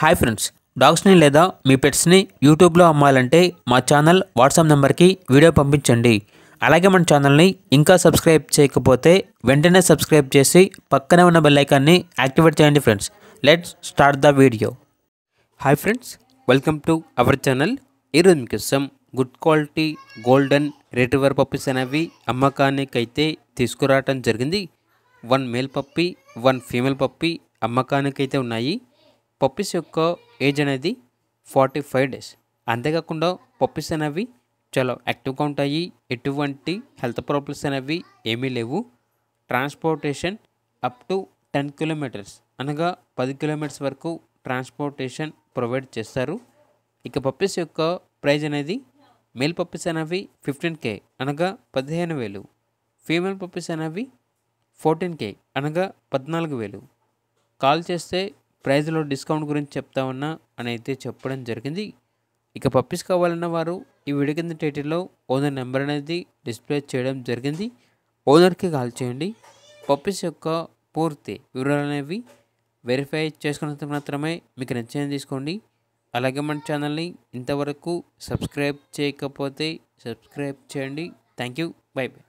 hi friends డాగ్స్ని లేదా మీ పెట్స్ని యూట్యూబ్లో అమ్మాలంటే మా ఛానల్ వాట్సాప్ నెంబర్కి వీడియో పంపించండి అలాగే మన ఛానల్ని ఇంకా సబ్స్క్రైబ్ చేయకపోతే వెంటనే సబ్స్క్రైబ్ చేసి పక్కనే ఉన్న బెల్లైకాన్ని యాక్టివేట్ చేయండి friends let's start the video hi friends welcome to our channel ఈరోజు ఇష్టం good quality golden retriever puppies అనేవి అమ్మకానికైతే తీసుకురావటం జరిగింది one male puppy one female puppy అమ్మకానికైతే ఉన్నాయి పప్పీస్ యొక్క ఏజ్ అనేది ఫార్టీ ఫైవ్ డేస్ అంతేకాకుండా పప్పీస్ అనేవి చాలా యాక్టివ్గా ఉంటాయి ఎటువంటి హెల్త్ ప్రాబ్లమ్స్ అనేవి ఏమీ లేవు transportation up to ten kilometres అనగా పది కిలోమీటర్స్ వరకు ట్రాన్స్పోర్టేషన్ ప్రొవైడ్ చేస్తారు ఇక పప్పీస్ యొక్క ప్రైజ్ అనేది మేల్ పప్పీస్ అనేవి ఫిఫ్టీన్ కే అనగా పదిహేను వేలు ఫీమేల్ పప్పీస్ అనేవి ఫోర్టీన్ కే అనగా పద్నాలుగు వేలు కాల్ చేస్తే ప్రైజ్లో డిస్కౌంట్ గురించి చెప్తా ఉన్నా అని అయితే చెప్పడం జరిగింది ఇక పప్పీస్ కావాలన్న వారు ఈ వీడియో కింద టైటిల్లో ఓనర్ నెంబర్ అనేది డిస్ప్లే చేయడం జరిగింది ఓనర్కి కాల్ చేయండి పప్పీస్ యొక్క పూర్తి వివరాలు అనేవి వెరిఫై చేసుకున్నంత మాత్రమే మీకు నచ్చింది తీసుకోండి అలాగే మన ఛానల్ని ఇంతవరకు సబ్స్క్రైబ్ చేయకపోతే సబ్స్క్రైబ్ చేయండి థ్యాంక్ యూ బై బై